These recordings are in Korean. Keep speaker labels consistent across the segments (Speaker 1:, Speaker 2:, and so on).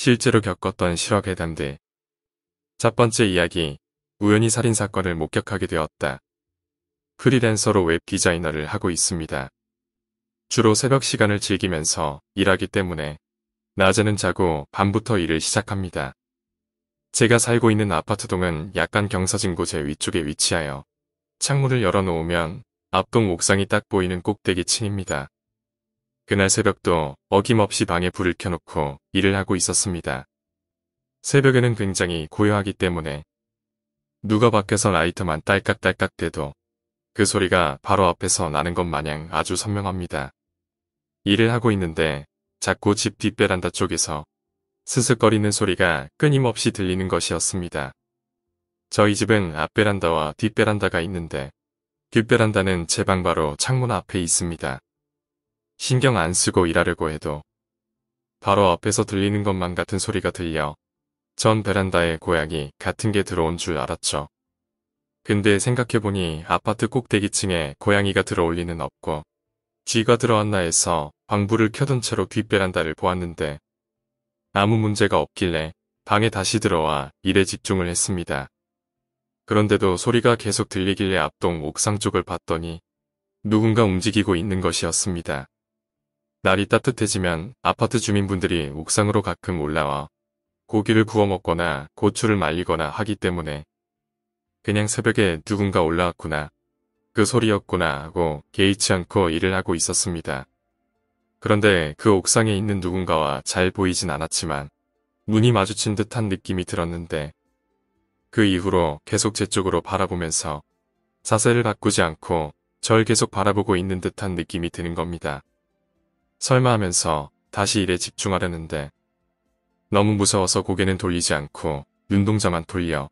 Speaker 1: 실제로 겪었던 실화괴담들. 첫 번째 이야기, 우연히 살인사건을 목격하게 되었다. 프리랜서로 웹 디자이너를 하고 있습니다. 주로 새벽 시간을 즐기면서 일하기 때문에 낮에는 자고 밤부터 일을 시작합니다. 제가 살고 있는 아파트동은 약간 경사진고제 위쪽에 위치하여 창문을 열어놓으면 앞동 옥상이 딱 보이는 꼭대기 층입니다. 그날 새벽도 어김없이 방에 불을 켜놓고 일을 하고 있었습니다. 새벽에는 굉장히 고요하기 때문에 누가 밖에서 라이트만 딸깍딸깍 대도 그 소리가 바로 앞에서 나는 것 마냥 아주 선명합니다. 일을 하고 있는데 자꾸 집 뒷베란다 쪽에서 스슥거리는 소리가 끊임없이 들리는 것이었습니다. 저희 집은 앞베란다와 뒷베란다가 있는데 뒷베란다는 제 방 바로 창문 앞에 있습니다. 신경 안 쓰고 일하려고 해도 바로 앞에서 들리는 것만 같은 소리가 들려 전 베란다에 고양이 같은 게 들어온 줄 알았죠. 근데 생각해보니 아파트 꼭대기층에 고양이가 들어올 리는 없고 쥐가 들어왔나 해서 방불을 켜둔 채로 뒷베란다를 보았는데 아무 문제가 없길래 방에 다시 들어와 일에 집중을 했습니다. 그런데도 소리가 계속 들리길래 앞동 옥상 쪽을 봤더니 누군가 움직이고 있는 것이었습니다. 날이 따뜻해지면 아파트 주민분들이 옥상으로 가끔 올라와 고기를 구워 먹거나 고추를 말리거나 하기 때문에 그냥 새벽에 누군가 올라왔구나. 그 소리였구나 하고 개의치 않고 일을 하고 있었습니다. 그런데 그 옥상에 있는 누군가와 잘 보이진 않았지만 눈이 마주친 듯한 느낌이 들었는데 그 이후로 계속 제 쪽으로 바라보면서 자세를 바꾸지 않고 절 계속 바라보고 있는 듯한 느낌이 드는 겁니다. 설마 하면서 다시 일에 집중하려는데 너무 무서워서 고개는 돌리지 않고 눈동자만 돌려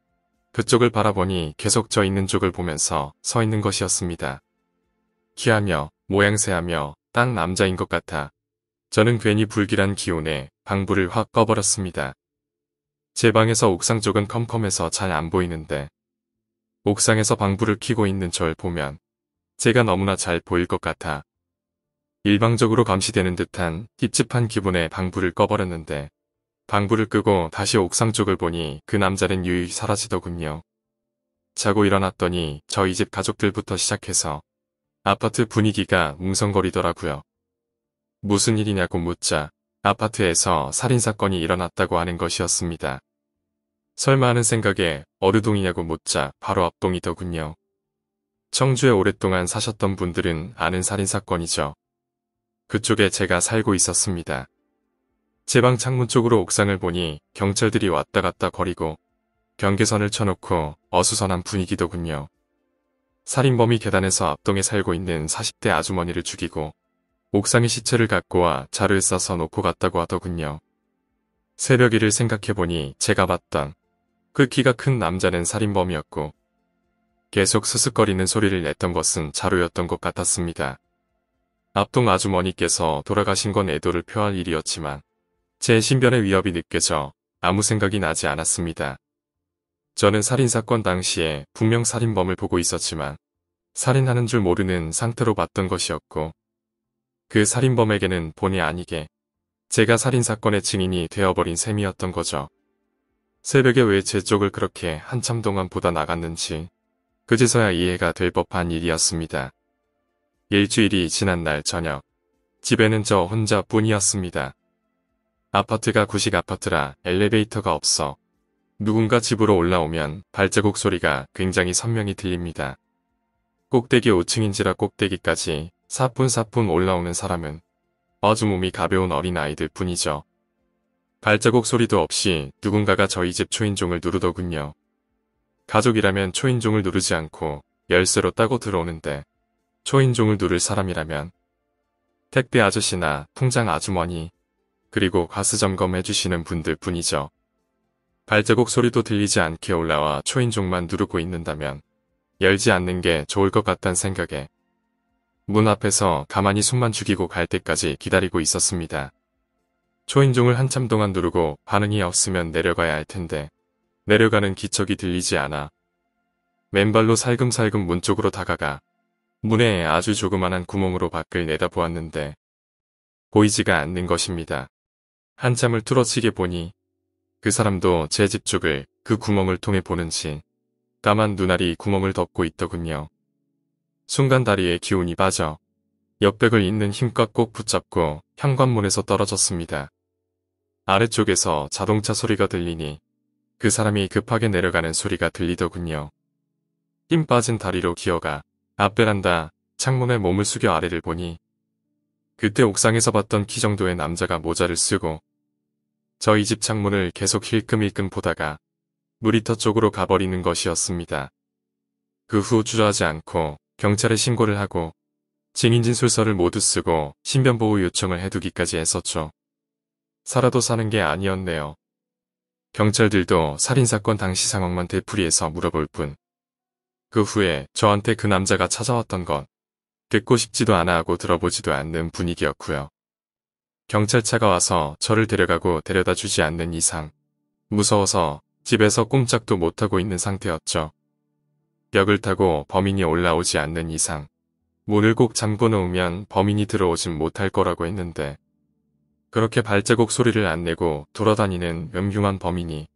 Speaker 1: 그쪽을 바라보니 계속 저 있는 쪽을 보면서 서 있는 것이었습니다. 키하며 모양새하며 딱 남자인 것 같아 저는 괜히 불길한 기온에 방부를 확 꺼버렸습니다. 제 방에서 옥상 쪽은 컴컴해서 잘 안 보이는데 옥상에서 방부를 키고 있는 절 보면 제가 너무나 잘 보일 것 같아 일방적으로 감시되는 듯한 찝찝한 기분에 방부를 꺼버렸는데 방부를 끄고 다시 옥상 쪽을 보니 그 남자는 유유히 사라지더군요. 자고 일어났더니 저희 집 가족들부터 시작해서 아파트 분위기가 웅성거리더라고요. 무슨 일이냐고 묻자 아파트에서 살인사건이 일어났다고 하는 것이었습니다. 설마 하는 생각에 어느 동이냐고 묻자 바로 앞동이더군요. 청주에 오랫동안 사셨던 분들은 아는 살인사건이죠. 그쪽에 제가 살고 있었습니다. 제 방 창문 쪽으로 옥상을 보니 경찰들이 왔다 갔다 거리고 경계선을 쳐놓고 어수선한 분위기더군요. 살인범이 계단에서 앞동에 살고 있는 40대 아주머니를 죽이고 옥상에 시체를 갖고 와 자루에 싸서 놓고 갔다고 하더군요. 새벽 일을 생각해보니 제가 봤던 그 키가 큰 남자는 살인범이었고 계속 스스거리는 소리를 냈던 것은 자루였던 것 같았습니다. 앞동 아주머니께서 돌아가신 건 애도를 표할 일이었지만 제 신변의 위협이 느껴져 아무 생각이 나지 않았습니다. 저는 살인사건 당시에 분명 살인범을 보고 있었지만 살인하는 줄 모르는 상태로 봤던 것이었고 그 살인범에게는 본의 아니게 제가 살인사건의 증인이 되어버린 셈이었던 거죠. 새벽에 왜 제 쪽을 그렇게 한참 동안 보다 나갔는지 그제서야 이해가 될 법한 일이었습니다. 일주일이 지난 날 저녁 집에는 저 혼자뿐이었습니다. 아파트가 구식 아파트라 엘리베이터가 없어 누군가 집으로 올라오면 발자국 소리가 굉장히 선명히 들립니다. 꼭대기 5층인지라 꼭대기까지 사뿐사뿐 올라오는 사람은 아주 몸이 가벼운 어린아이들 뿐이죠. 발자국 소리도 없이 누군가가 저희 집 초인종을 누르더군요. 가족이라면 초인종을 누르지 않고 열쇠로 따고 들어오는데 초인종을 누를 사람이라면 택배 아저씨나 통장 아주머니 그리고 가스 점검해 주시는 분들 뿐이죠. 발자국 소리도 들리지 않게 올라와 초인종만 누르고 있는다면 열지 않는 게 좋을 것 같단 생각에 문 앞에서 가만히 숨만 죽이고 갈 때까지 기다리고 있었습니다. 초인종을 한참 동안 누르고 반응이 없으면 내려가야 할 텐데 내려가는 기척이 들리지 않아 맨발로 살금살금 문 쪽으로 다가가 문에 아주 조그만한 구멍으로 밖을 내다보았는데 보이지가 않는 것입니다. 한참을 뚫어치게 보니 그 사람도 제 집 쪽을 그 구멍을 통해 보는지 까만 눈알이 구멍을 덮고 있더군요. 순간 다리에 기운이 빠져 옆벽을 잇는 힘껏 꼭 붙잡고 현관문에서 떨어졌습니다. 아래쪽에서 자동차 소리가 들리니 그 사람이 급하게 내려가는 소리가 들리더군요. 힘 빠진 다리로 기어가 앞베란다 창문에 몸을 숙여 아래를 보니 그때 옥상에서 봤던 키 정도의 남자가 모자를 쓰고 저희 집 창문을 계속 힐끔힐끔 보다가 무리터 쪽으로 가버리는 것이었습니다. 그 후 주저하지 않고 경찰에 신고를 하고 증인진술서를 모두 쓰고 신변보호 요청을 해두기까지 했었죠. 살아도 사는 게 아니었네요. 경찰들도 살인사건 당시 상황만 되풀이해서 물어볼 뿐그 후에 저한테 그 남자가 찾아왔던 건 듣고 싶지도 않아 하고 들어보지도 않는 분위기였고요. 경찰차가 와서 저를 데려가고 데려다 주지 않는 이상 무서워서 집에서 꼼짝도 못하고 있는 상태였죠. 벽을 타고 범인이 올라오지 않는 이상 문을 꼭 잠궈 놓으면 범인이 들어오진 못할 거라고 했는데 그렇게 발자국 소리를 안 내고 돌아다니는 음흉한 범인이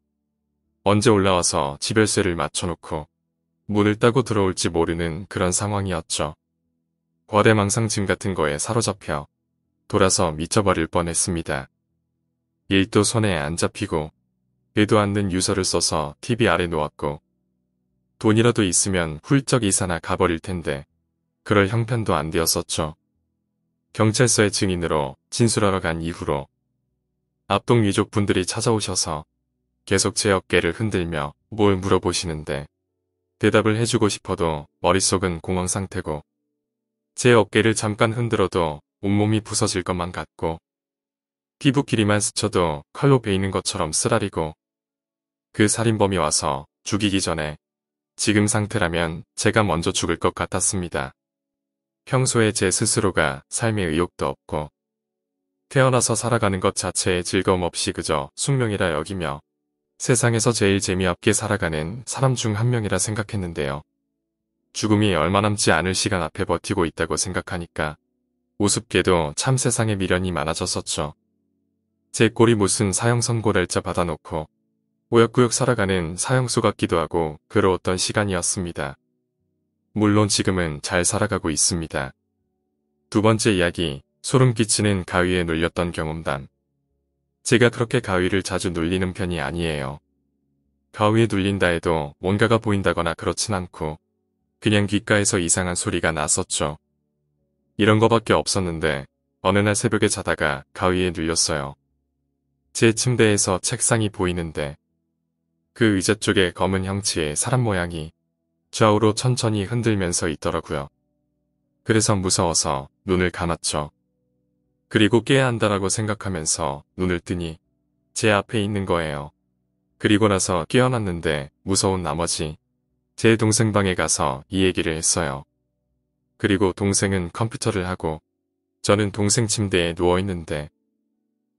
Speaker 1: 언제 올라와서 집열쇠를 맞춰놓고 문을 따고 들어올지 모르는 그런 상황이었죠. 과대망상증 같은 거에 사로잡혀 돌아서 미쳐버릴 뻔했습니다. 일도 손에 안 잡히고 배도 않는 유서를 써서 TV 아래 놓았고 돈이라도 있으면 훌쩍 이사나 가버릴 텐데 그럴 형편도 안 되었었죠. 경찰서의 증인으로 진술하러 간 이후로 압동 유족분들이 찾아오셔서 계속 제 어깨를 흔들며 뭘 물어보시는데 대답을 해주고 싶어도 머릿속은 공황 상태고 제 어깨를 잠깐 흔들어도 온몸이 부서질 것만 같고 피부 길이만 스쳐도 칼로 베이는 것처럼 쓰라리고 그 살인범이 와서 죽이기 전에 지금 상태라면 제가 먼저 죽을 것 같았습니다. 평소에 제 스스로가 삶의 의욕도 없고 태어나서 살아가는 것 자체에 즐거움 없이 그저 숙명이라 여기며 세상에서 제일 재미없게 살아가는 사람 중 한 명이라 생각했는데요. 죽음이 얼마 남지 않을 시간 앞에 버티고 있다고 생각하니까 우습게도 참 세상에 미련이 많아졌었죠. 제 꼴이 무슨 사형 선고 를짜 받아놓고 오역구역 살아가는 사형수 같기도 하고 그러웠던 시간이었습니다. 물론 지금은 잘 살아가고 있습니다. 두 번째 이야기, 소름 끼치는 가위에 눌렸던 경험담. 제가 그렇게 가위를 자주 눌리는 편이 아니에요. 가위에 눌린다 해도 뭔가가 보인다거나 그렇진 않고 그냥 귓가에서 이상한 소리가 났었죠. 이런 거밖에 없었는데 어느 날 새벽에 자다가 가위에 눌렸어요. 제 침대에서 책상이 보이는데 그 의자 쪽에 검은 형체의 사람 모양이 좌우로 천천히 흔들면서 있더라고요. 그래서 무서워서 눈을 감았죠. 그리고 깨야 한다라고 생각하면서 눈을 뜨니 제 앞에 있는 거예요. 그리고 나서 깨어났는데 무서운 나머지 제 동생 방에 가서 이 얘기를 했어요. 그리고 동생은 컴퓨터를 하고 저는 동생 침대에 누워있는데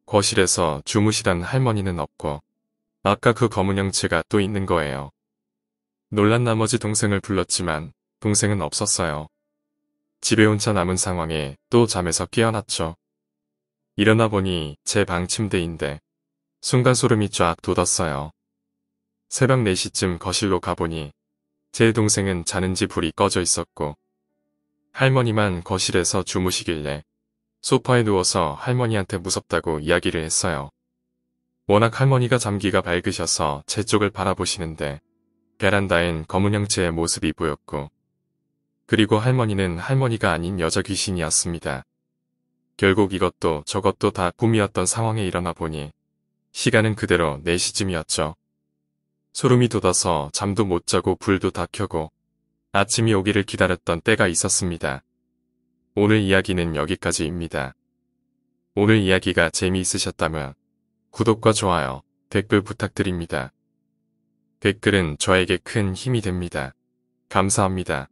Speaker 1: 거실에서 주무시란 할머니는 없고 아까 그 검은 형체가 또 있는 거예요. 놀란 나머지 동생을 불렀지만 동생은 없었어요. 집에 혼자 남은 상황에 또 잠에서 깨어났죠. 일어나 보니 제 방 침대인데 순간 소름이 쫙 돋았어요. 새벽 4시쯤 거실로 가보니 제 동생은 자는지 불이 꺼져 있었고 할머니만 거실에서 주무시길래 소파에 누워서 할머니한테 무섭다고 이야기를 했어요. 워낙 할머니가 잠기가 밝으셔서 제 쪽을 바라보시는데 베란다엔 검은 형체의 모습이 보였고 그리고 할머니는 할머니가 아닌 여자 귀신이었습니다. 결국 이것도 저것도 다 꿈이었던 상황에 일어나 보니 시간은 그대로 4시쯤이었죠. 소름이 돋아서 잠도 못 자고 불도 다 켜고 아침이 오기를 기다렸던 때가 있었습니다. 오늘 이야기는 여기까지입니다. 오늘 이야기가 재미있으셨다면 구독과 좋아요, 댓글 부탁드립니다. 댓글은 저에게 큰 힘이 됩니다. 감사합니다.